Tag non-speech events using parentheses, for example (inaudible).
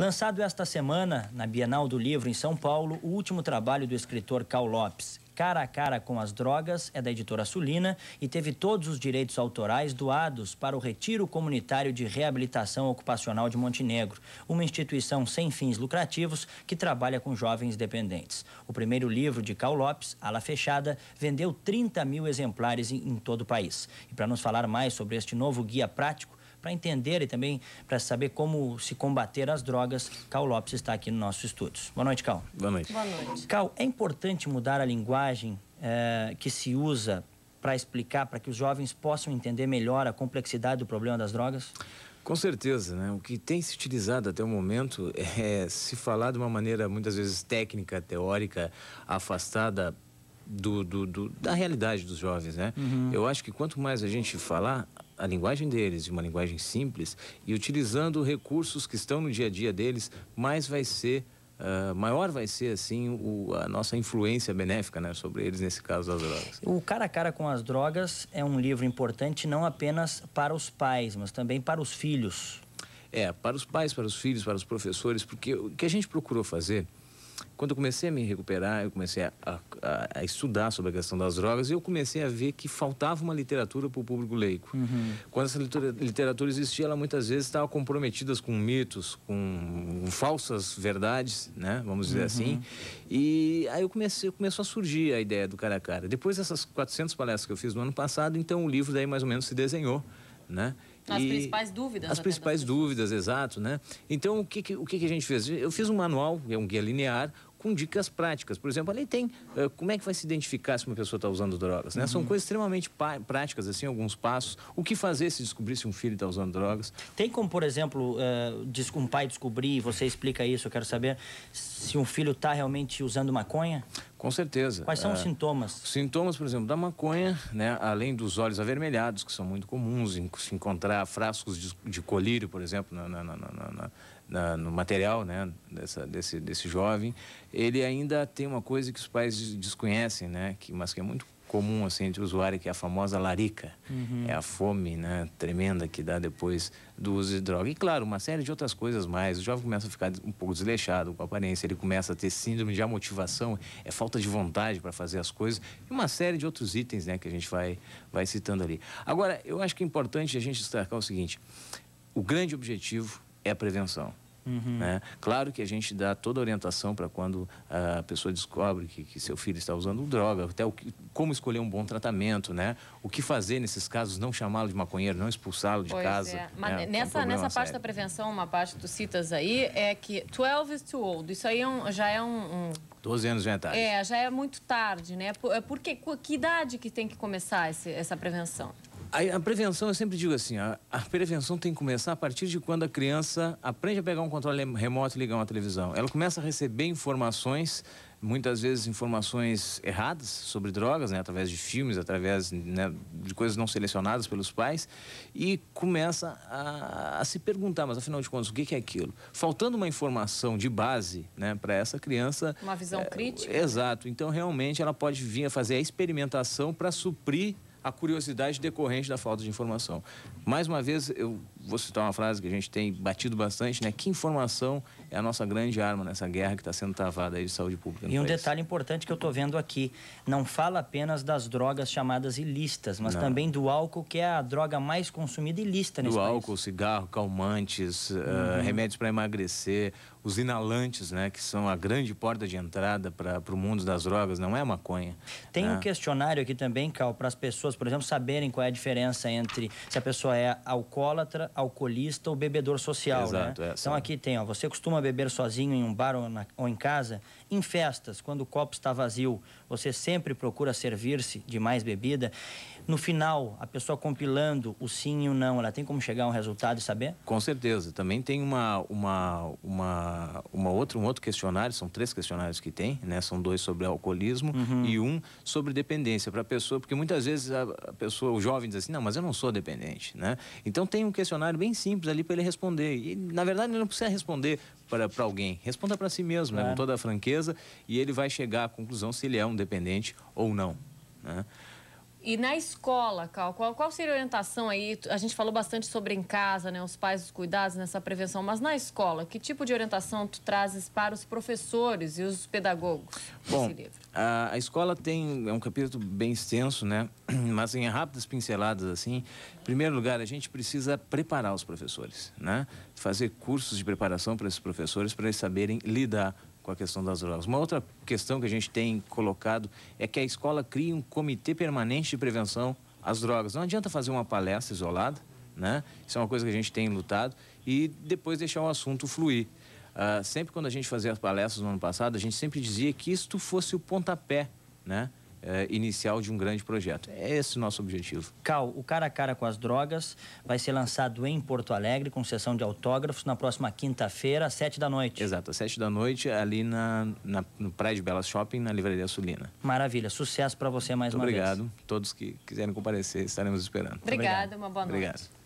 Lançado esta semana na Bienal do Livro em São Paulo, o último trabalho do escritor Cal Lopes, Cara a Cara com as Drogas, é da editora Sulina e teve todos os direitos autorais doados para o Retiro Comunitário de Reabilitação Ocupacional de Montenegro, uma instituição sem fins lucrativos que trabalha com jovens dependentes. O primeiro livro de Cal Lopes, Ala Fechada, vendeu 30 mil exemplares em, em todo o país. E para nos falar mais sobre este novo guia prático, para entender e também para saber como se combater as drogas. Cal Lopes está aqui nos nossos estudos. Boa noite, Cal. Boa noite. Boa noite. Cal, é importante mudar a linguagem é, que se usa para explicar, para que os jovens possam entender melhor a complexidade do problema das drogas? Com certeza, né? O que tem se utilizado até o momento (laughs) é se falar de uma maneira muitas vezes técnica, teórica, afastada do, do, do, da realidade dos jovens, né? Uhum. Eu acho que quanto mais a gente falar a linguagem deles, de uma linguagem simples, e utilizando recursos que estão no dia a dia deles, mais vai ser Uh, maior vai ser assim o, a nossa influência benéfica né, sobre eles, nesse caso das drogas. O Cara a Cara com as Drogas é um livro importante não apenas para os pais, mas também para os filhos. É, para os pais, para os filhos, para os professores, porque o que a gente procurou fazer quando eu comecei a me recuperar, eu comecei a, a, a, estudar sobre a questão das drogas e eu comecei a ver que faltava uma literatura para o público leigo. Uhum. Quando essa literatura, literatura, existia, ela muitas vezes estava comprometida com mitos, com falsas verdades, né? vamos dizer uhum. assim. E aí eu comecei, começou a surgir a ideia do cara a cara. Depois dessas 400 palestras que eu fiz no ano passado, então o livro daí mais ou menos se desenhou. Né? As e principais dúvidas. As principais dúvidas, exato, né? Então, o que, que o que, que, a gente fez? Eu fiz um manual, é um guia linear, com dicas práticas. Por exemplo, ali tem uh, como é que vai se identificar se uma pessoa está usando drogas, né? Uhum. São coisas extremamente práticas, assim, alguns passos. O que fazer se descobrir se um filho está usando drogas? Tem como, por exemplo, uh, um pai descobrir, você explica isso, eu quero saber, se um filho está realmente usando maconha? Com certeza. Quais são os é. sintomas? Os sintomas, por exemplo, da maconha, né, além dos olhos avermelhados, que são muito comuns, em, se encontrar frascos de, de colírio, por exemplo, na, na, na, na, no material né, dessa, desse, desse jovem, ele ainda tem uma coisa que os pais desconhecem, né, que, mas que é muito comum assim o usuário que é a famosa larica uhum. é a fome né tremenda que dá depois do uso de droga e claro uma série de outras coisas mais o jovem começa a ficar um pouco desleixado com a aparência ele começa a ter síndrome de amotivação é falta de vontade para fazer as coisas e uma série de outros itens né que a gente vai vai citando ali agora eu acho que é importante a gente destacar o seguinte o grande objetivo é a prevenção Uhum. Né? Claro que a gente dá toda a orientação para quando a pessoa descobre que, que, seu filho está usando droga, até o que, como escolher um bom tratamento, né? O que fazer nesses casos, não chamá-lo de maconheiro, não expulsá-lo de pois casa. É. Né? Mas né? nessa, um nessa parte da prevenção, uma parte que tu citas aí, é que 12 is too old. Isso aí é um, já é um, um... 12 anos é de idade É, já é muito tarde, né? Por, é porque, que idade que tem que começar esse, essa prevenção? A, a, prevenção, eu sempre digo assim, a, a, prevenção tem que começar a partir de quando a criança aprende a pegar um controle remoto e ligar uma televisão. Ela começa a receber informações, muitas vezes informações erradas sobre drogas, né, através de filmes, através né, de coisas não selecionadas pelos pais, e começa a, a, se perguntar, mas afinal de contas, o que é aquilo? Faltando uma informação de base né, para essa criança... Uma visão é, crítica. Exato. Então, realmente, ela pode vir a fazer a experimentação para suprir a curiosidade decorrente da falta de informação. Mais uma vez, eu vou citar uma frase que a gente tem batido bastante, né? Que informação é a nossa grande arma nessa guerra que está sendo travada aí de saúde pública. E um país. detalhe importante que eu estou vendo aqui: não fala apenas das drogas chamadas ilícitas, mas não. também do álcool, que é a droga mais consumida ilícita nesse do país. Do álcool, cigarro, calmantes, eh, uhum. uh, remédios para emagrecer, os inalantes, né? Que são a grande porta de entrada para o mundo das drogas, não é maconha. Tem né? um questionário aqui também, Cal, para as pessoas, por exemplo, saberem qual é a diferença entre se a pessoa é alcoólatra alcoolista ou bebedor social, né? Exato, né? É, então aqui tem, ó, você costuma beber sozinho em um bar ou, na, ou em casa? Em festas, quando o copo está vazio, você sempre procura servir-se de mais bebida? No final, a pessoa compilando o sim e o não, ela tem como chegar a um resultado e saber? Com certeza. Também tem uma, uma, uma, uma outra, um outro questionário, são três questionários que tem, né? São dois sobre alcoolismo uhum. e um sobre dependência para a pessoa, porque muitas vezes a, a pessoa, o jovem diz assim, não, mas eu não sou dependente, né? Então tem um questionário questionário bem simples ali para ele responder. E, na verdade, ele não precisa responder para alguém. Responda para si mesmo, claro. né, com toda a franqueza, e ele vai chegar à conclusão se ele é um dependente ou não. Né? E na escola, Cal, qual, qual seria a orientação aí? A gente falou bastante sobre em casa, né? Os pais, os cuidados nessa prevenção, mas na escola, que tipo de orientação tu trazes para os professores e os pedagogos Bom, a, a, escola tem é um capítulo bem extenso, né? (clears throat) Mas em rápidas pinceladas, assim, em primeiro lugar, a gente precisa preparar os professores, né? Fazer cursos de preparação para esses professores para eles saberem lidar com a questão das drogas. Uma outra questão que a gente tem colocado é que a escola crie um comitê permanente de prevenção às drogas. Não adianta fazer uma palestra isolada, né? Isso é uma coisa que a gente tem lutado e depois deixar o assunto fluir. Uh, sempre quando a gente fazia as palestras no ano passado, a gente sempre dizia que isto fosse o pontapé, né? é, inicial de um grande projeto. É esse o nosso objetivo. Cal, o Cara a Cara com as Drogas vai ser lançado em Porto Alegre, com sessão de autógrafos, na próxima quinta-feira, às sete da noite. Exato, às sete da noite, ali na, na no Prédio Belas Shopping, na Livraria Sulina. Maravilha, sucesso para você mais Muito uma obrigado. vez. Obrigado, todos que quiserem comparecer, estaremos esperando. Obrigada, uma boa noite. Obrigado.